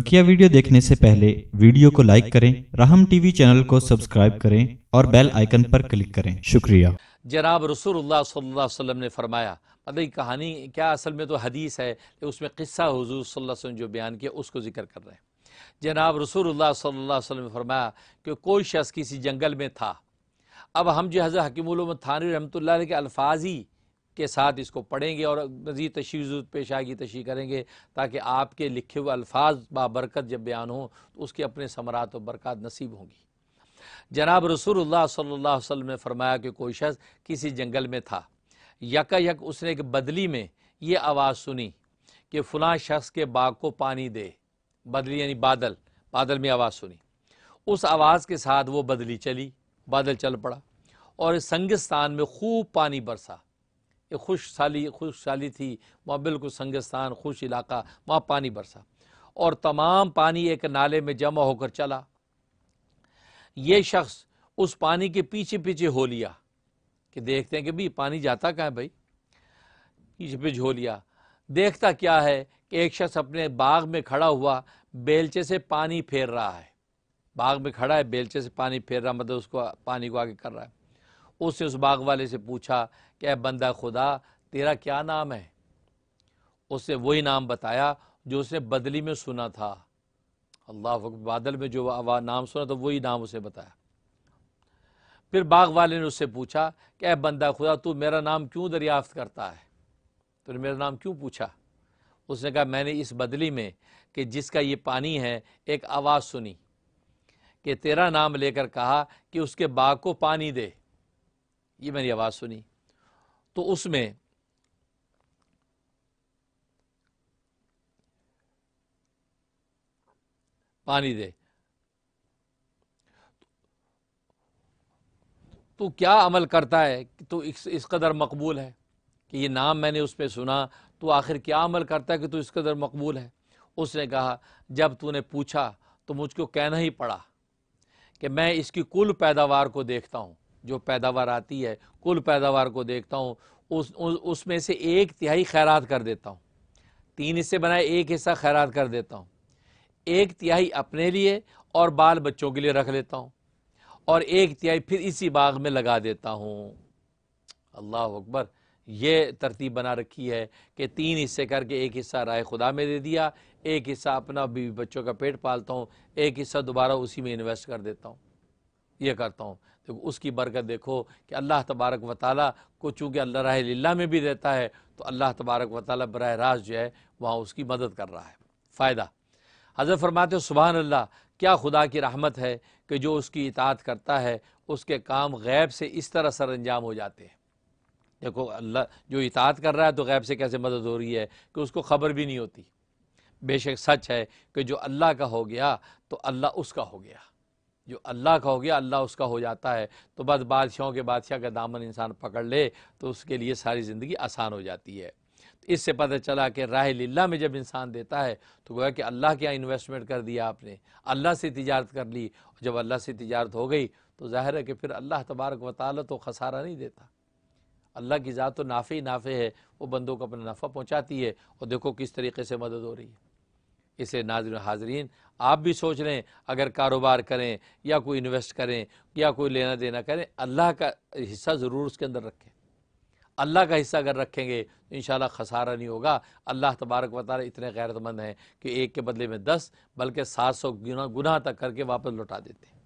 बकिया वीडियो देखने से पहले वीडियो को लाइक करें रहम टीवी चैनल को सब्सक्राइब करें और बेल आइकन पर क्लिक करें शुक्रिया जनाब रसूलुल्लाह अलैहि वसल्लम ने फरमाया मतलब कहानी क्या असल में तो हदीस है उसमें किस्सा हुजूर सल्लल्लाहु अलैहि वसल्लम जो बयान किया उसको जिक्र कर रहे हैं जनाब रसूलुल्लाह सल्लल्लाहु अलैहि वसल्लम ने फरमाया कि कोई शख्स किसी जंगल में था अब हम जो हज़र हकीमुल थानवी रहमत के अल्फाज ही के साथ इसको पढ़ेंगे और मज़ीद तशी पेश आएगी तशी करेंगे ताकि आपके लिखे हुए अल्फाज बाबरकत जब बयान हों तो उसके अपने समरात और बरकत नसीब होंगी जनाब रसूल सल्ला अलैहि ने फरमाया कि कोई शख्स किसी जंगल में था यका यक उसने एक बदली में ये आवाज़ सुनी कि फ़लाँ शख्स के बाग को पानी दे बदली यानी बादल बादल में आवाज़ सुनी उस आवाज़ के साथ वो बदली चली बादल चल पड़ा और संगस्तान में खूब पानी बरसा ये खुश साली खुश साली थी वहाँ बिल्कुल संगस्तान खुश इलाका वहाँ पानी बरसा और तमाम पानी एक नाले में जमा होकर चला ये शख्स उस पानी के पीछे पीछे हो लिया कि देखते हैं कि भाई पानी जाता कहाँ भाई पीछे पीछे हो लिया देखता क्या है कि एक शख्स अपने बाग में खड़ा हुआ बेलचे से पानी फेर रहा है बाग में खड़ा है बेलचे से पानी फेर रहा मतलब उसको पानी को आगे कर रहा है उसने उस बाग वाले से पूछा कि बंदा खुदा तेरा क्या नाम है उसने वही नाम बताया जो उसने बदली में सुना था अल्लाह बादल में जो नाम सुना था वही नाम उसे बताया फिर बाग वाले ने उससे पूछा कि अः बंदा खुदा तू मेरा नाम क्यों दरियाफ्त करता है तूने तो मेरा नाम क्यों पूछा उसने कहा मैंने इस बदली में कि जिसका ये पानी है एक आवाज़ सुनी कि तेरा नाम लेकर कहा कि उसके बाग को पानी दे ये मैंने आवाज़ सुनी तो उसमें पानी दे तू क्या अमल करता है तो इस, इस कदर मकबूल है कि ये नाम मैंने उसमें सुना तो आखिर क्या अमल करता है कि तू इस कदर मकबूल है उसने कहा जब तूने पूछा तो मुझको कहना ही पड़ा कि मैं इसकी कुल पैदावार को देखता हूं जो पैदावार आती है कुल पैदावार को देखता हूँ उस उसमें उस से एक तिहाई खैरात कर देता हूँ तीन हिस्से बनाए एक हिस्सा खैरात कर देता हूँ एक तिहाई अपने लिए और बाल बच्चों के लिए रख लेता हूँ और एक तिहाई फिर इसी बाग में लगा देता हूँ अल्लाह अकबर ये तरतीब बना रखी है कि तीन हिस्से करके एक हिस्सा राय खुदा में दे दिया एक हिस्सा अपना बीवी बच्चों का पेट पालता हूँ एक हिस्सा दोबारा उसी में इन्वेस्ट कर देता हूँ ये करता हूँ देखो उसकी बरकत देखो कि अल्लाह तबारक व ताली को चूँकि अल्लाह राह में भी देता है तो अल्लाह तबारक व ताली बर रास्त जो है वहाँ उसकी मदद कर रहा है फ़ायदा हज़र फरमाते सुबहान अल्लाह क्या खुदा की राहमत है कि जो उसकी इतात करता है उसके काम गैब से इस तरह सर अंजाम हो जाते हैं देखो अल्लाह जो इतात कर रहा है तो गैब से कैसे मदद हो रही है कि उसको ख़बर भी नहीं होती बेशक सच है कि जो अल्लाह का हो गया तो अल्लाह उसका हो गया जो अल्लाह का हो गया अल्लाह उसका हो जाता है तो बस बादशाहों के बादशाह का दामन इंसान पकड़ ले तो उसके लिए सारी ज़िंदगी आसान हो जाती है तो इससे पता चला कि राह लीला में जब इंसान देता है तो गोया कि अल्लाह के इन्वेस्टमेंट कर दिया आपने अल्लाह से तजारत कर ली जब अल्लाह से तजारत हो गई तो जाहिर है कि फिर अल्लाह तबारक वाली तो खसारा नहीं देता अल्लाह की ज़ात तो नाफे ही नाफे है वो बंदों को अपना नफ़ा पहुँचाती है और देखो किस तरीके से मदद हो रही है इसे नाजर हाजरीन आप भी सोच लें अगर कारोबार करें या कोई इन्वेस्ट करें या कोई लेना देना करें अल्लाह का हिस्सा ज़रूर उसके अंदर रखें अल्लाह का हिस्सा अगर रखेंगे तो इन खसारा नहीं होगा अल्लाह तबारक वाली इतने गैरतमंद हैं कि एक के बदले में दस बल्कि सात सौ गुना गुना तक करके वापस लौटा देते हैं